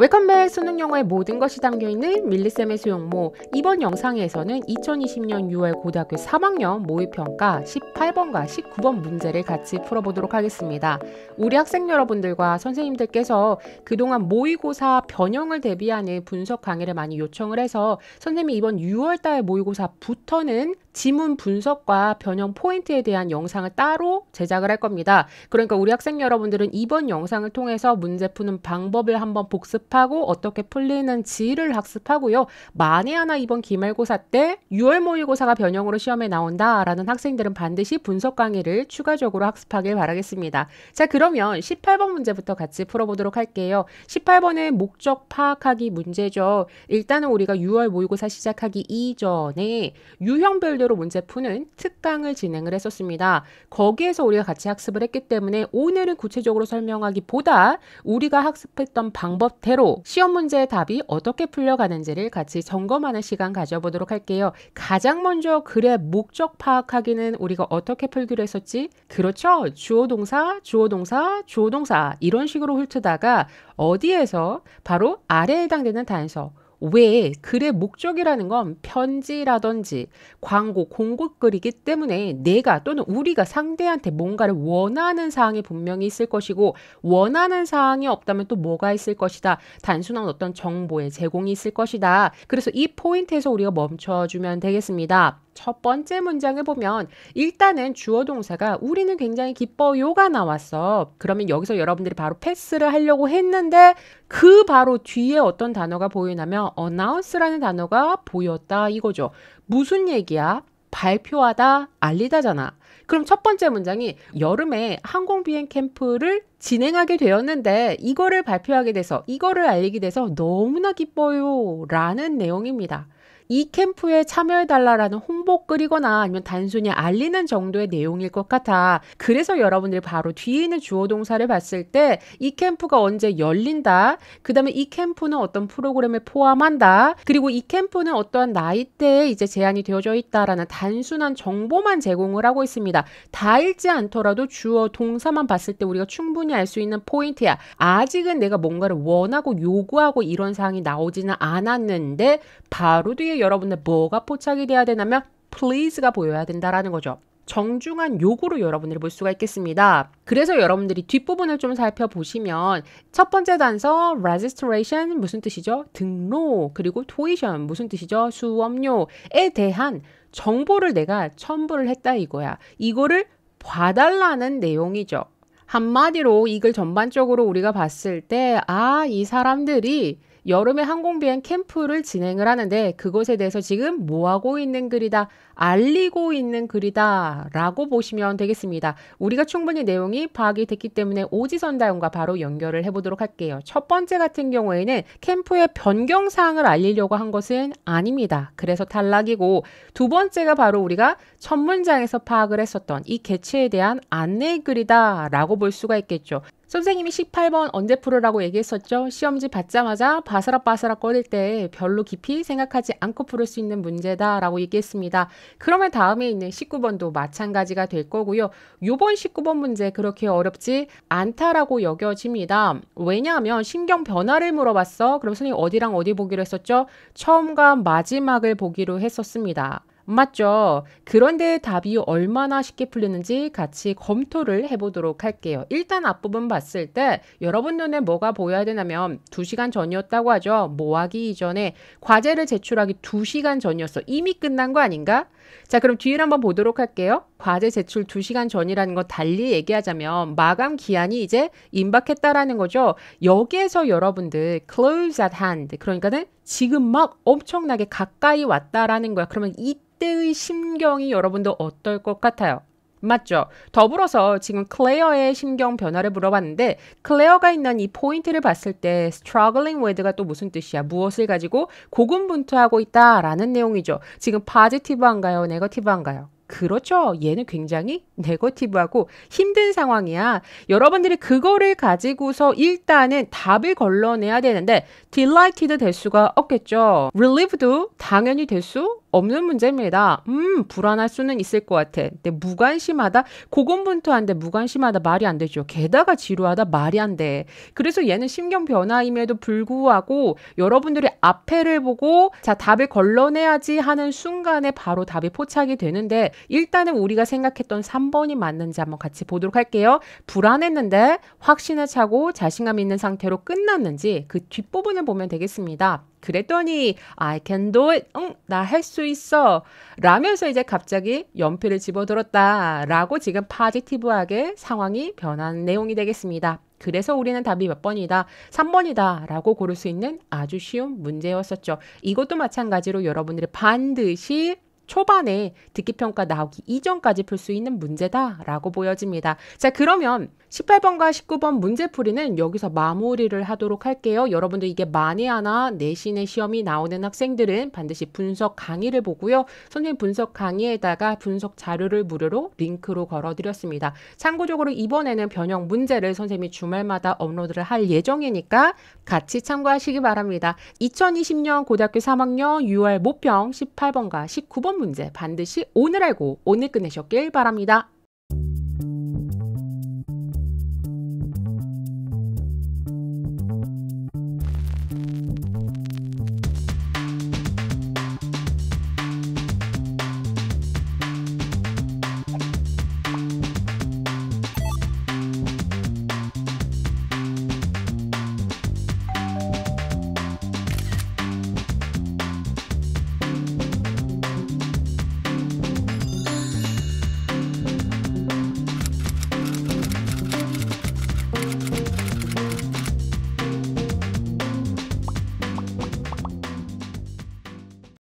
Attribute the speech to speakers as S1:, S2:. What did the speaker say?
S1: 웰컴백 수능 영어의 모든 것이 담겨있는 밀리쌤의 수용모 이번 영상에서는 2020년 6월 고등학교 3학년 모의평가 18번과 19번 문제를 같이 풀어보도록 하겠습니다. 우리 학생 여러분들과 선생님들께서 그동안 모의고사 변형을 대비하는 분석 강의를 많이 요청을 해서 선생님이 이번 6월달 모의고사부터는 지문 분석과 변형 포인트에 대한 영상을 따로 제작을 할 겁니다. 그러니까 우리 학생 여러분들은 이번 영상을 통해서 문제 푸는 방법을 한번 복습하고 어떻게 풀리는지를 학습하고요. 만에 하나 이번 기말고사 때 6월 모의고사가 변형으로 시험에 나온다라는 학생들은 반드시 분석 강의를 추가적으로 학습하길 바라겠습니다. 자 그러면 18번 문제부터 같이 풀어보도록 할게요. 18번은 목적 파악하기 문제죠. 일단은 우리가 6월 모의고사 시작하기 이전에 유형별로 토대로 문제 푸는 특강을 진행을 했었습니다. 거기에서 우리가 같이 학습을 했기 때문에 오늘은 구체적으로 설명하기보다 우리가 학습했던 방법대로 시험 문제의 답이 어떻게 풀려가는지를 같이 점검하는 시간 가져보도록 할게요. 가장 먼저 글의 목적 파악하기는 우리가 어떻게 풀기로 했었지? 그렇죠. 주어 동사, 주어 동사, 주어 동사 이런 식으로 훑으다가 어디에서 바로 아래에 해당되는 단서 왜 글의 목적이라는 건 편지라든지 광고, 공고글이기 때문에 내가 또는 우리가 상대한테 뭔가를 원하는 사항이 분명히 있을 것이고 원하는 사항이 없다면 또 뭐가 있을 것이다. 단순한 어떤 정보의 제공이 있을 것이다. 그래서 이 포인트에서 우리가 멈춰주면 되겠습니다. 첫 번째 문장을 보면 일단은 주어 동사가 우리는 굉장히 기뻐요가 나왔어. 그러면 여기서 여러분들이 바로 패스를 하려고 했는데 그 바로 뒤에 어떤 단어가 보이냐면 announce라는 단어가 보였다 이거죠. 무슨 얘기야? 발표하다, 알리다잖아. 그럼 첫 번째 문장이 여름에 항공비행 캠프를 진행하게 되었는데 이거를 발표하게 돼서 이거를 알리게 돼서 너무나 기뻐요 라는 내용입니다. 이 캠프에 참여해달라라는 홍보 끌이거나 아니면 단순히 알리는 정도의 내용일 것 같아. 그래서 여러분들이 바로 뒤에 있는 주어 동사를 봤을 때 이 캠프가 언제 열린다. 그 다음에 이 캠프는 어떤 프로그램에 포함한다. 그리고 이 캠프는 어떠한 나이대에 이제 제한이 되어져 있다라는 단순한 정보만 제공을 하고 있습니다. 다 읽지 않더라도 주어 동사만 봤을 때 우리가 충분히 알 수 있는 포인트야. 아직은 내가 뭔가를 원하고 요구하고 이런 사항이 나오지는 않았는데 바로 뒤에 여러분들 뭐가 포착이 돼야 되냐면 please가 보여야 된다라는 거죠. 정중한 요구로 여러분들이 볼 수가 있겠습니다. 그래서 여러분들이 뒷부분을 좀 살펴보시면 첫 번째 단서 registration 무슨 뜻이죠? 등록 그리고 tuition 무슨 뜻이죠? 수업료에 대한 정보를 내가 첨부를 했다 이거야. 이거를 봐달라는 내용이죠. 한마디로 이걸 전반적으로 우리가 봤을 때아 이 사람들이 여름에 항공비행 캠프를 진행을 하는데 그것에 대해서 지금 뭐 하고 있는 글이다, 알리고 있는 글이다라고 보시면 되겠습니다. 우리가 충분히 내용이 파악이 됐기 때문에 오지선다용과 바로 연결을 해보도록 할게요. 첫 번째 같은 경우에는 캠프의 변경 사항을 알리려고 한 것은 아닙니다. 그래서 탈락이고 두 번째가 바로 우리가 첫 문장에서 파악을 했었던 이 개체에 대한 안내 글이다라고 볼 수가 있겠죠. 선생님이 18번 언제 풀으라고 얘기했었죠? 시험지 받자마자 바스락바스락 꺼릴때 별로 깊이 생각하지 않고 풀을 수 있는 문제다 라고 얘기했습니다. 그러면 다음에 있는 19번도 마찬가지가 될 거고요. 요번 19번 문제 그렇게 어렵지 않다라고 여겨집니다. 왜냐하면 신경 변화를 물어봤어. 그럼 선생님 어디랑 어디 보기로 했었죠? 처음과 마지막을 보기로 했었습니다. 맞죠? 그런데 답이 얼마나 쉽게 풀리는지 같이 검토를 해보도록 할게요. 일단 앞부분 봤을 때 여러분 눈에 뭐가 보여야 되냐면 2시간 전이었다고 하죠. 뭐 하기 이전에 과제를 제출하기 2시간 전이었어. 이미 끝난 거 아닌가? 자 그럼 뒤를 한번 보도록 할게요. 과제 제출 2시간 전이라는 거 달리 얘기하자면 마감 기한이 이제 임박했다라는 거죠. 여기에서 여러분들 close at hand 그러니까는 지금 막 엄청나게 가까이 왔다라는 거야. 그러면 이때의 심경이 여러분도 어떨 것 같아요? 맞죠? 더불어서 지금 클레어의 심경 변화를 물어봤는데 클레어가 있는 이 포인트를 봤을 때 struggling with가 또 무슨 뜻이야? 무엇을 가지고 고군분투하고 있다라는 내용이죠. 지금 positive한가요? 네거티브한가요? 그렇죠. 얘는 굉장히 네거티브하고 힘든 상황이야. 여러분들이 그거를 가지고서 일단은 답을 걸러내야 되는데 delighted 될 수가 없겠죠. relieved도 당연히 될수 없는 문제입니다. 음, 불안할 수는 있을 것 같아. 근데 무관심하다? 고군분투한데 무관심하다 말이 안 되죠. 게다가 지루하다 말이 안 돼. 그래서 얘는 심경 변화임에도 불구하고 여러분들이 앞에를 보고 자, 답을 걸러내야지 하는 순간에 바로 답이 포착이 되는데 일단은 우리가 생각했던 3번이 맞는지 한번 같이 보도록 할게요. 불안했는데 확신을 차고 자신감 있는 상태로 끝났는지 그 뒷부분을 보면 되겠습니다. 그랬더니 I can do it. 응, 나 할 수 있어. 라면서 이제 갑자기 연필을 집어들었다. 라고 지금 파지티브하게 상황이 변한 내용이 되겠습니다. 그래서 우리는 답이 몇 번이다? 3번이다. 라고 고를 수 있는 아주 쉬운 문제였었죠. 이것도 마찬가지로 여러분들이 반드시 초반에 듣기평가 나오기 이전까지 풀 수 있는 문제다라고 보여집니다. 자, 그러면 18번과 19번 문제풀이는 여기서 마무리를 하도록 할게요. 여러분들 이게 만에 하나 내신의 시험이 나오는 학생들은 반드시 분석 강의를 보고요. 선생님 분석 강의에다가 분석 자료를 무료로 링크로 걸어드렸습니다. 참고적으로 이번에는 변형 문제를 선생님이 주말마다 업로드를 할 예정이니까 같이 참고하시기 바랍니다. 2020년 고등학교 3학년 6월 모평 18번과 19번 문제 반드시 오늘 알고 오늘 끝내셨길 바랍니다.